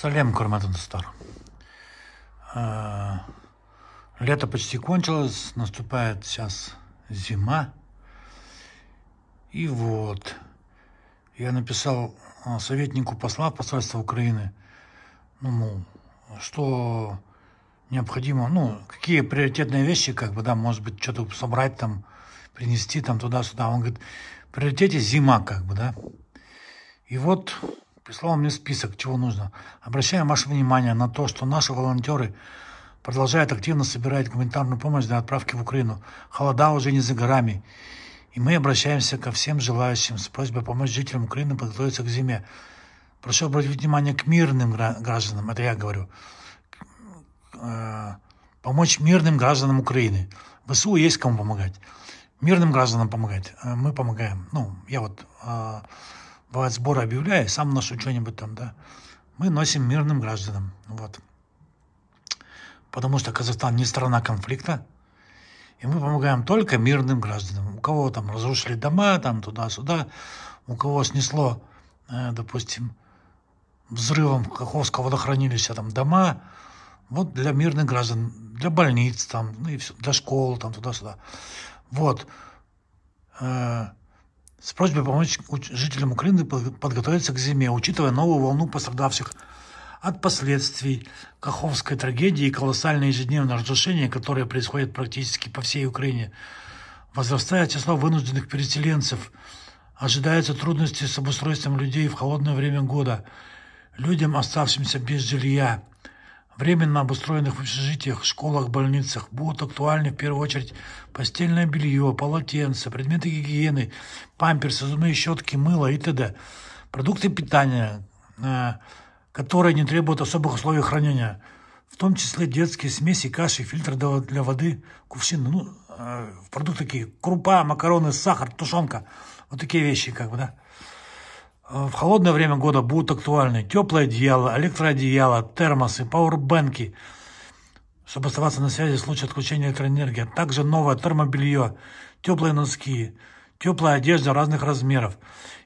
Салям, Курматан Стар. Э, лето почти кончилось, наступает сейчас зима. И вот, я написал э, советнику посла посольства Украины, ну, мол, что необходимо, ну, какие приоритетные вещи, как бы, да, может быть, что-то собрать там, принести там туда-сюда. Он говорит, приоритете зима, как бы, да. И вот прислал мне список, чего нужно. Обращаем ваше внимание на то, что наши волонтеры продолжают активно собирать гуманитарную помощь для отправки в Украину. Холода уже не за горами. И мы обращаемся ко всем желающим с просьбой помочь жителям Украины подготовиться к зиме. Прошу обратить внимание к мирным гражданам, это я говорю, э, помочь мирным гражданам Украины. В СУ есть кому помогать. Мирным гражданам помогать. Э, мы помогаем. Ну, я вот э, бывает, сбор объявляю, сам ношу что-нибудь там, да. Мы носим мирным гражданам, вот. Потому что Казахстан не страна конфликта, и мы помогаем только мирным гражданам. У кого там разрушили дома, там туда-сюда, у кого снесло, э, допустим, взрывом Каховского водохранилища там дома, вот для мирных граждан, для больниц там, ну и все, для школ там туда-сюда. Вот. Э, с просьбой помочь жителям Украины подготовиться к зиме, учитывая новую волну пострадавших от последствий Каховской трагедии и колоссальное ежедневное разрушение, которое происходит практически по всей Украине. Возрастая число вынужденных переселенцев, ожидаются трудности с обустройством людей в холодное время года, людям, оставшимся без жилья, временно обустроенных в общежитиях, школах, больницах. Будут актуальны в первую очередь постельное белье, полотенца, предметы гигиены, памперсы, зубные щетки, мыло и т.д. Продукты питания, э, которые не требуют особых условий хранения, в том числе детские смеси, каши, фильтр для воды, кувшины, ну, э, продукты такие, крупа, макароны, сахар, тушенка, вот такие вещи, как бы, да. Э, в холодное время года будут актуальны теплое одеяло, электроодеяло, термосы, пауэрбэнки, чтобы оставаться на связи в случае отключения электроэнергии, а также новое термобелье, теплые носки, теплая одежда разных размеров.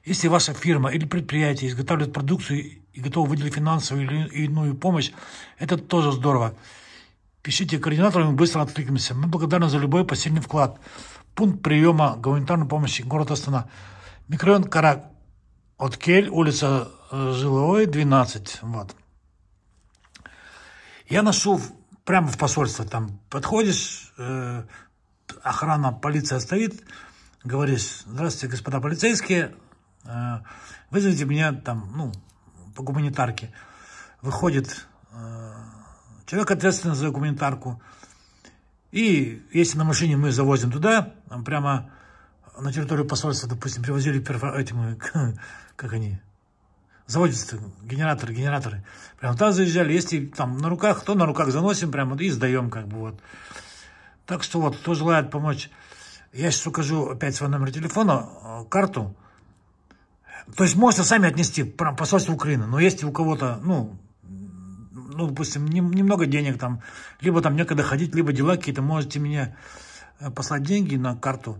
Если ваша фирма или предприятие изготавливает продукцию и готовы выделить финансовую или иную помощь, это тоже здорово. Пишите координаторам, мы быстро откликнемся. Мы благодарны за любой посильный вклад. Пункт приема гуманитарной помощи город Астана. Микрорайон Карак от Кель, улица э, Жиловой, 12. Вот. Я нашел прямо в посольство, там подходишь, э, охрана, полиция стоит, говоришь, здравствуйте, господа полицейские, э, вызовите меня там, ну, по гуманитарке. Выходит э, человек, ответственный за гуманитарку, и если на машине мы завозим туда, прямо на территорию посольства, допустим, привозили перфо... этим, э, как они, заводятся генераторы, генераторы. Прямо туда заезжали, если там на руках, то на руках заносим прямо и сдаем, как бы вот. Так что вот, кто желает помочь, я сейчас укажу опять свой номер телефона, э, карту. То есть можно сами отнести прям посольство Украины, но если у кого-то, ну, ну, допустим, не, немного денег там, либо там некогда ходить, либо дела какие-то, можете мне э, послать деньги на карту.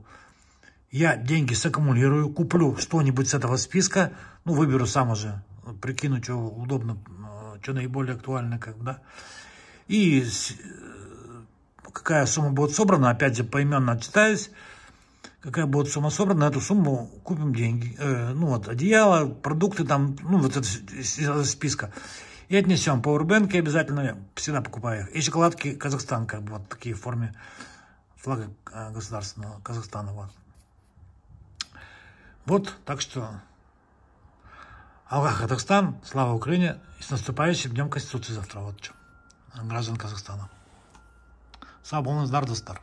Я деньги саккумулирую, куплю что-нибудь с этого списка, ну, выберу сам уже, прикину, что удобно, э, что наиболее актуально, как бы, да. И э, какая сумма будет собрана, опять же, поименно отчитаюсь, какая будет сумма собрана, на эту сумму купим деньги, э, ну, вот, одеяло, продукты там, ну, вот это из, списка. И отнесем пауэрбэнки обязательно, всегда покупаю их. И шоколадки Казахстан, как бы, вот такие в форме флага э, государственного Казахстана, вот. Вот, так что... Аллах Казахстан, слава Украине, и с наступающим Днем Конституции завтра, вот что, граждан Казахстана. Сау болыңыздар достар